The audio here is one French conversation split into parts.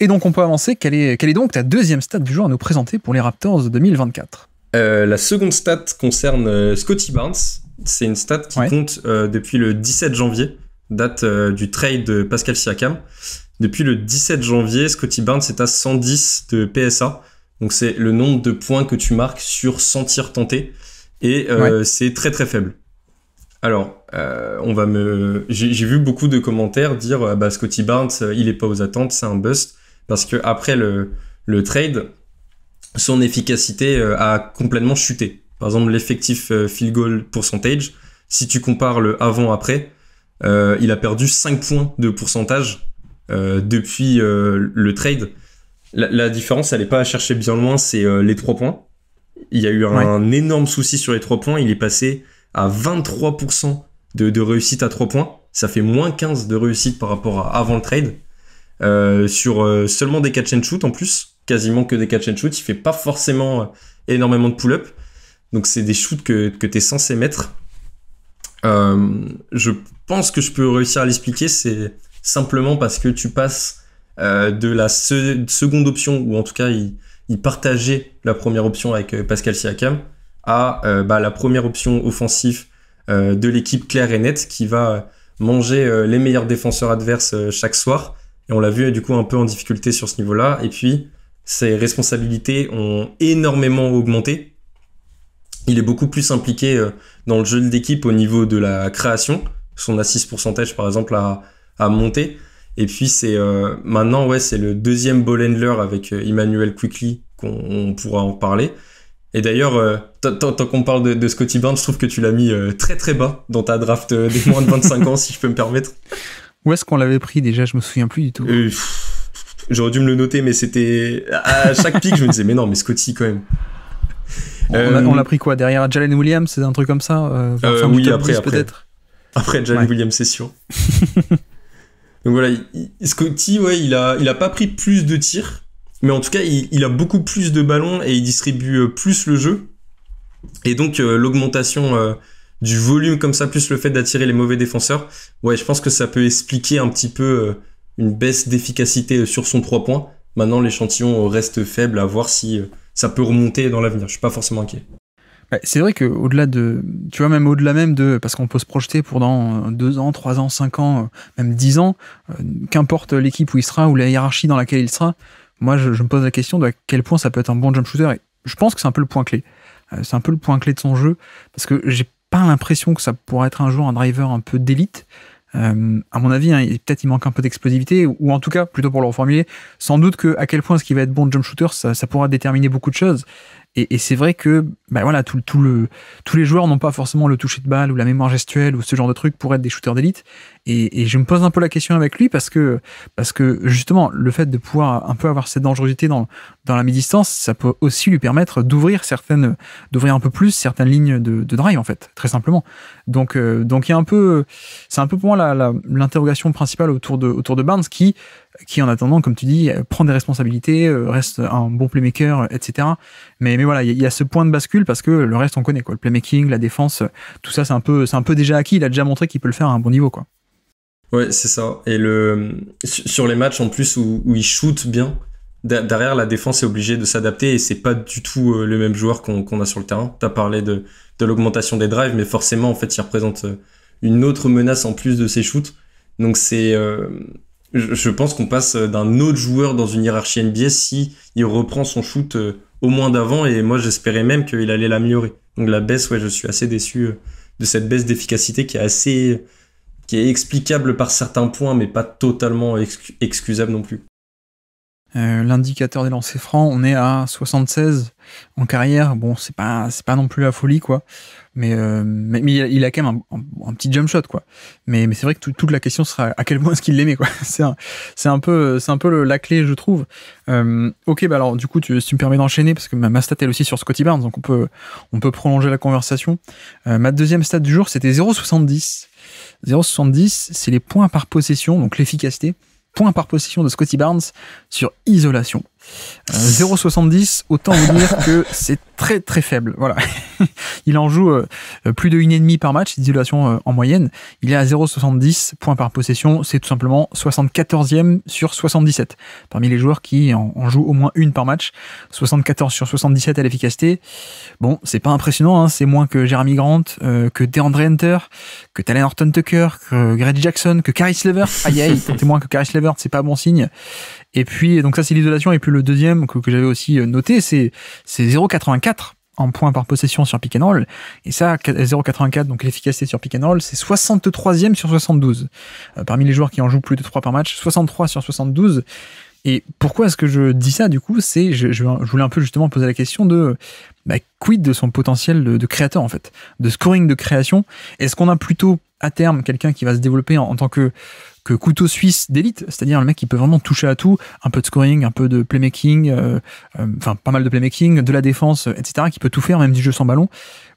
Et donc on peut avancer, quelle est, quelle est donc ta deuxième stat du jour à nous présenter pour les Raptors 2024 euh, La seconde stat concerne euh, Scotty Barnes. C'est une stat qui compte euh, depuis le 17 janvier, date du trade de Pascal Siakam. Depuis le 17 janvier, Scotty Barnes est à 110 de PSA. Donc c'est le nombre de points que tu marques sur 100 tirs tentés. Et c'est très très faible. Alors, on va me. J'ai vu beaucoup de commentaires dire bah, Scotty Barnes, il n'est pas aux attentes, c'est un bust parce que le, trade, son efficacité euh, a complètement chuté. Par exemple, l'effectif euh, field goal pourcentage, si tu compares le avant-après, euh, il a perdu 5 points de pourcentage depuis le trade. La, différence, elle n'est pas à chercher bien loin, c'est les 3 points. Il y a eu un, énorme souci sur les 3 points. Il est passé à 23% de, de réussite à 3 points. Ça fait moins 15 de réussite par rapport à avant le trade. Euh, sur euh, seulement des catch and shoot en plus, quasiment que des catch and shoot. Il fait pas forcément euh, énormément de pull-up. Donc c'est des shoots que, que tu es censé mettre. je pense que je peux réussir à l'expliquer, c'est simplement parce que tu passes de la seconde option, ou en tout cas il, il partageait la première option avec Pascal Siakam, à bah, la première option offensive de l'équipe claire et nette qui va manger les meilleurs défenseurs adverses chaque soir et on l'a vu, du coup, un peu en difficulté sur ce niveau-là. Et puis, ses responsabilités ont énormément augmenté. Il est beaucoup plus impliqué euh, dans le jeu d'équipe au niveau de la création. Son assist pourcentage, par exemple, a, a monté. Et puis, c'est euh, maintenant, ouais, c'est le deuxième ball handler avec euh, Emmanuel Quickly qu'on pourra en parler. Et d'ailleurs, tant qu'on parle de, Scotty Barnes, je trouve que tu l'as mis très très bas dans ta draft des moins de 25 ans, si je peux me permettre. Où est-ce qu'on l'avait pris déjà Je me souviens plus du tout. Euh, j'aurais dû me le noter, mais c'était. À chaque pic, je me disais, mais non, mais Scotty quand même. On euh, l'a pris quoi Derrière Jalen Williams, c'est un truc comme ça euh, Oui, après, après. Peut-être après Jalen Williams, c'est sûr. Donc voilà, Scotty, ouais, il a, il a pas pris plus de tirs, mais en tout cas, il, a beaucoup plus de ballons et il distribue plus le jeu. Et donc, l'augmentation du volume comme ça, plus le fait d'attirer les mauvais défenseurs, ouais, je pense que ça peut expliquer un petit peu euh, une baisse d'efficacité euh, sur son trois points. Maintenant, l'échantillon euh, reste faible à voir si ça peut remonter dans l'avenir. Je suis pas forcément inquiet. Bah, c'est vrai que au-delà de, tu vois, même au-delà même de, parce qu'on peut se projeter pour dans deux ans, trois ans, cinq ans, même dix ans, qu'importe l'équipe où il sera ou la hiérarchie dans laquelle il sera, moi je, me pose la question de à quel point ça peut être un bon jump shooter. Et je pense que c'est un peu le point clé. c'est un peu le point clé de son jeu parce que j'ai pas l'impression que ça pourrait être un jour un driver un peu d'élite. Euh, à mon avis, hein, peut-être il manque un peu d'explosivité, ou en tout cas, plutôt pour le reformuler, sans doute que à quel point ce qui va être bon de jump shooter, ça, ça pourra déterminer beaucoup de choses. Et, c'est vrai que bah voilà, tout, tout le, tous les joueurs n'ont pas forcément le toucher de balle ou la mémoire gestuelle ou ce genre de truc pour être des shooters d'élite. Et, je me pose un peu la question avec lui parce que, parce que justement, le fait de pouvoir un peu avoir cette dangerosité dans, dans la mi-distance, ça peut aussi lui permettre d'ouvrir certaines, d'ouvrir un peu plus certaines lignes de, de drive en fait, très simplement. Donc, euh, donc il y a un peu, c'est un peu pour moi l'interrogation principale autour de, autour de Barnes qui, qui en attendant, comme tu dis, euh, prend des responsabilités, euh, reste un bon playmaker, euh, etc. Mais, mais voilà, il y, a ce point de bascule parce que le reste on connaît quoi, le playmaking, la défense, tout ça c'est un peu, c'est un peu déjà acquis. Il a déjà montré qu'il peut le faire à un bon niveau quoi. Ouais, c'est ça. Et le sur les matchs en plus où, il shoot bien, derrière la défense est obligée de s'adapter et c'est pas du tout le même joueur qu'on a sur le terrain. Tu as parlé de, de l'augmentation des drives, mais forcément en fait il représente une autre menace en plus de ses shoots. Donc c'est je pense qu'on passe euh, d'un autre joueur dans une hiérarchie NBA si il reprend son shoot euh, au moins d'avant et moi j'espérais même qu'il allait l'améliorer. Donc la baisse, ouais, je suis assez déçu euh, de cette baisse d'efficacité qui est assez qui est explicable par certains points mais pas totalement excusable non plus. Euh, l'indicateur des lancers francs, on est à 76 en carrière. Bon, c'est pas, c'est pas non plus la folie, quoi. Mais, euh, mais, il a quand même un, petit jump shot, quoi. Mais, mais c'est vrai que toute la question sera à quel point est-ce qu'il l'aimait, quoi. c'est un, un, peu, un peu la clé, je trouve. Euh, ok, bah alors, du coup, tu, si tu me permets d'enchaîner, parce que ma, stat, elle aussi sur Scotty Barnes, donc on peut, on peut prolonger la conversation. Euh, ma deuxième stat du jour, c'était 0,70. 0,70, c'est les points par possession, donc l'efficacité. Point par position de Scotty Barnes sur isolation. 0,70, euh, autant vous dire que c'est très très faible. Voilà. il en joue euh, plus de une et demie par match, d'isolation euh, en moyenne. Il est à 0,70 points par possession. C'est tout simplement 74e sur 77. Parmi les joueurs qui en, jouent au moins une par match, 74 sur 77 à l'efficacité. Bon, c'est pas impressionnant. Hein. C'est moins que Jeremy Grant, que DeAndre Hunter, que Talen Horton Tucker, que Greg Jackson, que Caris Levert. Aïe aïe, c'est moins que Caris Levert, c'est pas bon signe. Et puis, donc ça, c'est l'isolation. Et puis le deuxième que, j'avais aussi euh, noté, c'est 0,84 en points par possession sur pick and roll. Et ça, 0,84, donc l'efficacité sur pick and roll, c'est 63e sur 72. Euh, parmi les joueurs qui en jouent plus de 3 par match, 63 sur 72. Et pourquoi est-ce que je dis ça du coup C'est je, je, voulais un peu justement poser la question de bah, quid de son potentiel de, créateur en fait, de scoring de création. Est-ce qu'on a plutôt à terme quelqu'un qui va se développer en tant que que couteau suisse d'élite, c'est-à-dire le mec qui peut vraiment toucher à tout, un peu de scoring, un peu de playmaking, euh, euh, enfin pas mal de playmaking, de la défense, etc., qui peut tout faire, même du jeu sans ballon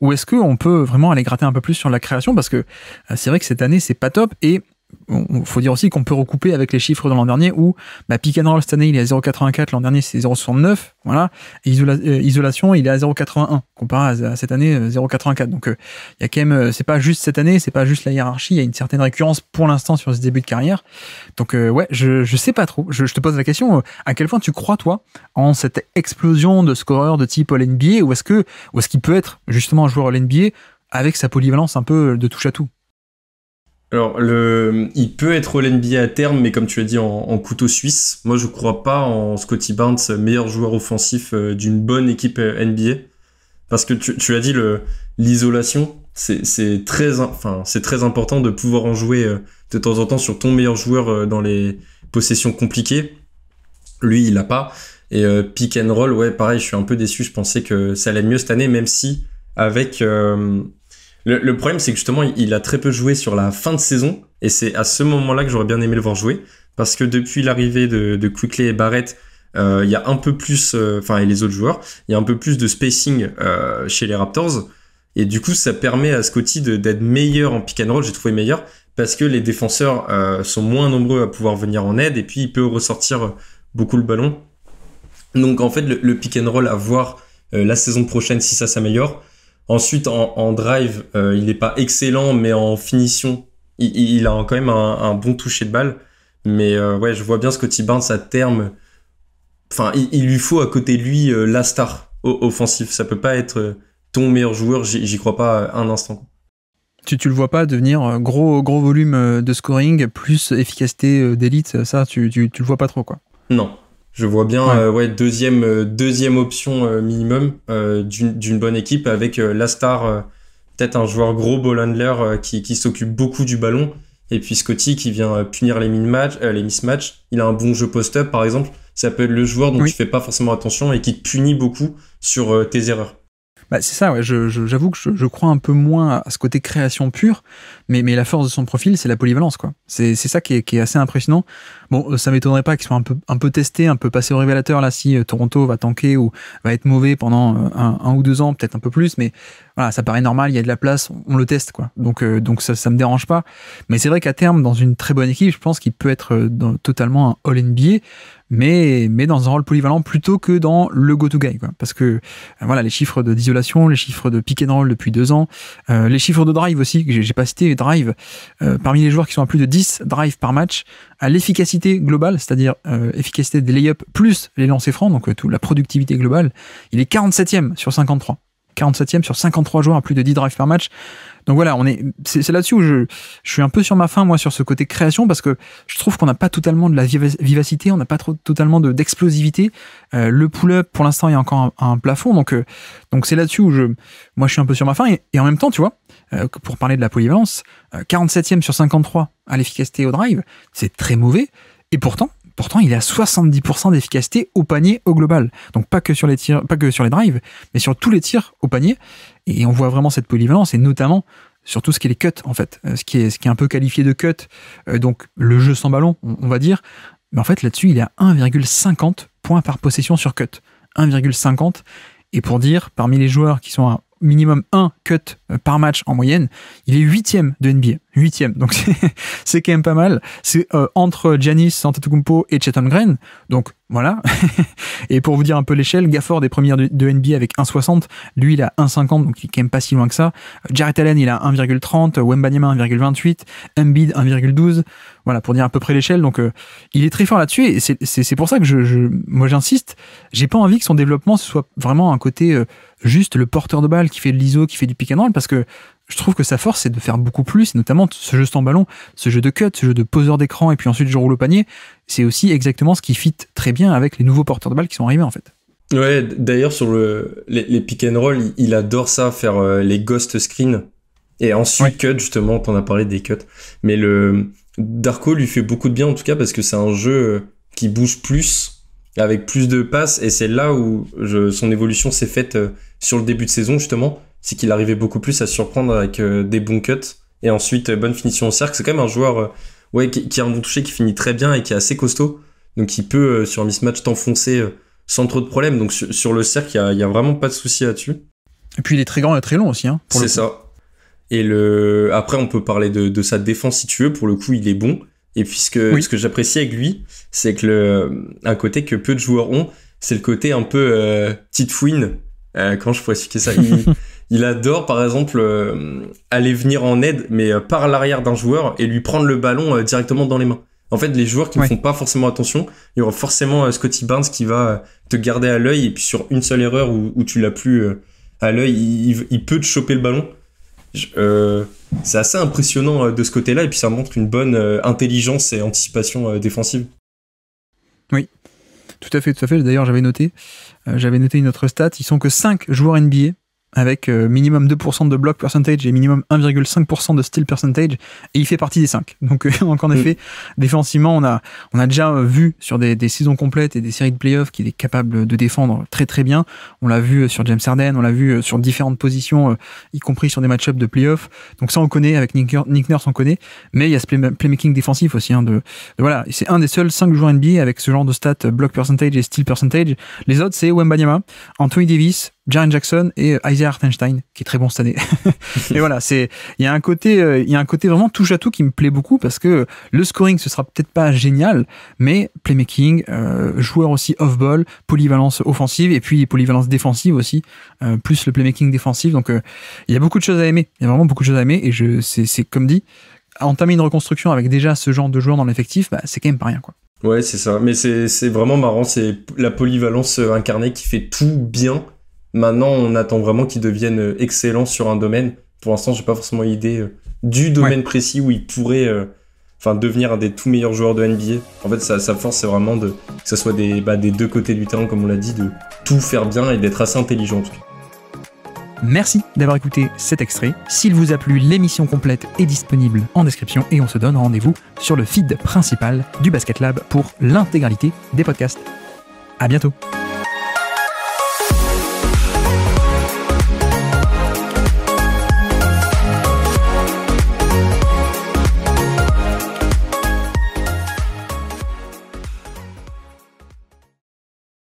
Ou est-ce qu'on peut vraiment aller gratter un peu plus sur la création Parce que euh, c'est vrai que cette année, c'est pas top, et il faut dire aussi qu'on peut recouper avec les chiffres de l'an dernier où bah, pick cette année il est à 0,84, l'an dernier c'est 0,69, voilà, et euh, isolation il est à 0,81 comparé à, cette année 0,84. Euh, Donc euh, il y a quand même, c'est pas juste cette année, c'est pas juste la hiérarchie, il y a une certaine récurrence pour l'instant sur ce début de carrière. Donc ouais, je, je sais pas trop, je, te pose la question, à quel point tu crois toi en cette explosion de scoreurs de type All NBA ou est-ce que ou est-ce qu'il peut être justement un joueur All NBA avec sa polyvalence un peu de touche à tout alors, le, il peut être NBA à terme, mais comme tu l'as dit, en, couteau suisse. Moi, je crois pas en Scotty Barnes, meilleur joueur offensif euh, d'une bonne équipe euh, NBA. Parce que tu, tu as dit, l'isolation, c'est très, enfin, très important de pouvoir en jouer euh, de temps en temps sur ton meilleur joueur dans les possessions compliquées. Lui, il l'a pas. Et pick and roll, ouais, pareil, je suis un peu déçu. Je pensais que ça allait mieux cette année, même si avec... Le, problème, c'est que justement, il a très peu joué sur la fin de saison. Et c'est à ce moment-là que j'aurais bien aimé le voir jouer. Parce que depuis l'arrivée de, de Quickley et Barrett, euh, il y a un peu plus, euh, enfin, et les autres joueurs, il y a un peu plus de spacing euh, chez les Raptors. Et du coup, ça permet à Scotty d'être meilleur en pick and roll. J'ai trouvé meilleur parce que les défenseurs sont moins nombreux à pouvoir venir en aide et puis il peut ressortir beaucoup le ballon. Donc en fait, le, le pick and roll à voir la saison prochaine si ça s'améliore. Ensuite, en, drive, euh, il n'est pas excellent, mais en finition, il, a quand même un, bon toucher de balle. Mais euh, ouais, je vois bien ce Barnes à terme. Enfin, il, lui faut à côté de lui euh, la star offensif. Ça peut pas être ton meilleur joueur, j'y crois pas un instant. Tu, tu le vois pas devenir gros, gros volume de scoring plus efficacité d'élite, ça, tu, tu, tu le vois pas trop, quoi. Non, je vois bien ouais. Euh, deuxième euh, deuxième option euh, minimum d'une bonne équipe avec la star peut-être un joueur gros ball handler qui, qui s'occupe beaucoup du ballon et puis Scotty qui vient punir les min match les mismatchs, il a un bon jeu post-up par exemple, ça peut être le joueur dont tu fais pas forcément attention et qui te punit beaucoup sur tes erreurs. Bah, c'est ça, ouais. j'avoue je, j'avoue que je, je, crois un peu moins à ce côté création pure, mais, mais la force de son profil, c'est la polyvalence. quoi. C'est ça qui est, qui est, assez impressionnant. Bon, euh, ça m'étonnerait pas qu'il soit un peu, un peu testé un peu passé au révélateur, là, si euh, Toronto va tanker ou va être mauvais pendant euh, un, un ou deux ans, peut-être un peu plus, mais voilà, ça paraît normal, il y a de la place, on le teste, quoi. Donc, donc ça, ça me dérange pas. Mais c'est vrai qu'à terme, dans une très bonne équipe, je pense qu'il peut être totalement un All-NBA mais, dans un rôle polyvalent plutôt que dans le go-to-guy. Parce que euh, voilà, les chiffres d'isolation, les chiffres de pick and roll depuis deux ans, euh, les chiffres de drive aussi, que j'ai pas cité, drive, euh, parmi les joueurs qui sont à plus de 10 drive par match, à l'efficacité globale, c'est-à-dire efficacité des lay ups plus les lancers francs, donc tout la productivité globale, il est 47e sur 53. 47e sur 53 joueurs à plus de 10 drives par match. Donc voilà, on est, c'est, là-dessus où je, je, suis un peu sur ma fin, moi, sur ce côté création, parce que je trouve qu'on n'a pas totalement de la vivacité, on n'a pas trop, totalement de, d'explosivité. Euh, le pull-up, pour l'instant, il y a encore un, plafond, donc, euh, donc c'est là-dessus où je, moi, je suis un peu sur ma fin. Et, en même temps, tu vois, euh, pour parler de la polyvalence, 47e sur 53 à l'efficacité au drive, c'est très mauvais. Et pourtant, Pourtant, il a 70% d'efficacité au panier au global. Donc pas que sur les tirs, pas que sur les drives, mais sur tous les tirs au panier. Et on voit vraiment cette polyvalence et notamment sur tout ce qui est les cuts en fait, euh, ce qui est ce qui est un peu qualifié de cut, euh, donc le jeu sans ballon, on, va dire. Mais en fait là-dessus, il est à 1,50 points par possession sur cut. 1,50. Et pour dire, parmi les joueurs qui sont à minimum 1 cut euh, par match en moyenne, il est huitième de NBA huitième. Donc c'est quand même pas mal. C'est euh, entre Giannis Antetokounmpo et Chet Green. Donc voilà. et pour vous dire un peu l'échelle, Gafford est premier de, NB NBA avec 1,60. Lui, il a 1,50, donc il est quand même pas si loin que ça. Jarrett Allen, il a 1,30. Wembanyama, 1,28. Embiid, 1,12. Voilà, pour dire à peu près l'échelle. Donc euh, il est très fort là-dessus. Et c'est pour ça que je, je moi j'insiste. J'ai pas envie que son développement ce soit vraiment un côté euh, juste le porteur de balle qui fait de l'ISO, qui fait du pick and roll, parce que je trouve que sa force, c'est de faire beaucoup plus, notamment ce jeu sans ballon, ce jeu de cut, ce jeu de poseur d'écran, et puis ensuite je roule au panier. C'est aussi exactement ce qui fit très bien avec les nouveaux porteurs de balles qui sont arrivés, en fait. Ouais, d'ailleurs, sur les, pick and roll, il adore ça, faire euh, les ghost screen. Et ensuite, cut, justement, On a parlé des cuts. Mais le Darko lui fait beaucoup de bien, en tout cas, parce que c'est un jeu euh, qui bouge plus, avec plus de passes, et c'est là où son évolution s'est faite euh, sur le début de saison, justement c'est qu'il arrivait beaucoup plus à surprendre avec euh, des bons cuts et ensuite euh, bonne finition au cercle. C'est quand même un joueur euh, ouais, qui, a un bon toucher, qui finit très bien et qui est assez costaud. Donc il peut, sur un mismatch, t'enfoncer sans trop de problèmes. Donc sur, le cercle, il n'y a, vraiment pas de souci là-dessus. Et puis il est très grand et très long aussi. Hein, c'est ça. Et le... après, on peut parler de, sa défense si tu veux. Pour le coup, il est bon. Et puisque ce que j'apprécie avec lui, c'est que le... un côté que peu de joueurs ont, c'est le côté un peu petite fouine. quand je pourrais expliquer ça, il adore par exemple euh, aller venir en aide mais euh, par l'arrière d'un joueur et lui prendre le ballon euh, directement dans les mains. En fait, les joueurs qui ne font pas forcément attention, il y aura forcément Scotty Barnes qui va te garder à l'œil et puis sur une seule erreur où, tu tu l'as plus à l'œil, il, peut te choper le ballon. c'est assez impressionnant de ce côté-là et puis ça montre une bonne intelligence et anticipation défensive. Oui, tout à fait, tout à fait. D'ailleurs, j'avais noté, j'avais noté une autre stat. Ils sont que 5 joueurs NBA avec euh, minimum 2% de block percentage et minimum 1,5% de steal percentage, et il fait partie des 5. Donc, euh, donc en mm. effet, défensivement, on a, on a déjà euh, vu sur des, des saisons complètes et des séries de playoffs qu'il est capable de défendre très très bien. On l'a vu sur James Harden, on l'a vu sur différentes positions, y compris sur des match de playoffs. Donc ça, on connaît, avec Nick, Nurse, on connaît, mais il y a ce playmaking défensif aussi. Hein, de, voilà, c'est un des seuls 5 joueurs NBA avec ce genre de stats block percentage et steal percentage. Les autres, c'est Wembanyama, Anthony Davis, Jaren Jackson et euh, Isaiah Hartenstein, qui est très bon cette année. et voilà, c'est il y a un côté, euh, il y a un côté vraiment touche à tout qui me plaît beaucoup parce que le scoring ce sera peut-être pas génial, mais playmaking, euh, joueur aussi off ball, polyvalence offensive et puis polyvalence défensive aussi, plus le playmaking défensif. Donc il y a beaucoup de choses à aimer. Il y a vraiment beaucoup de choses à aimer et je c'est comme dit, entamer une reconstruction avec déjà ce genre de joueur dans l'effectif, bah, c'est quand même pas rien quoi. Ouais, c'est ça. Mais c'est vraiment marrant. C'est la polyvalence incarnée qui fait tout bien Maintenant, on attend vraiment qu'ils deviennent euh, excellents sur un domaine. Pour l'instant, j'ai pas forcément idée euh, du domaine précis où il pourrait euh, enfin devenir un des tout meilleurs joueurs de NBA. En fait, sa, force, c'est vraiment de que ce soit des, bah, des deux côtés du terrain, comme on l'a dit, de tout faire bien et d'être assez intelligent. Merci d'avoir écouté cet extrait. S'il vous a plu, l'émission complète est disponible en description et on se donne rendez-vous sur le feed principal du Basket Lab pour l'intégralité des podcasts. À bientôt.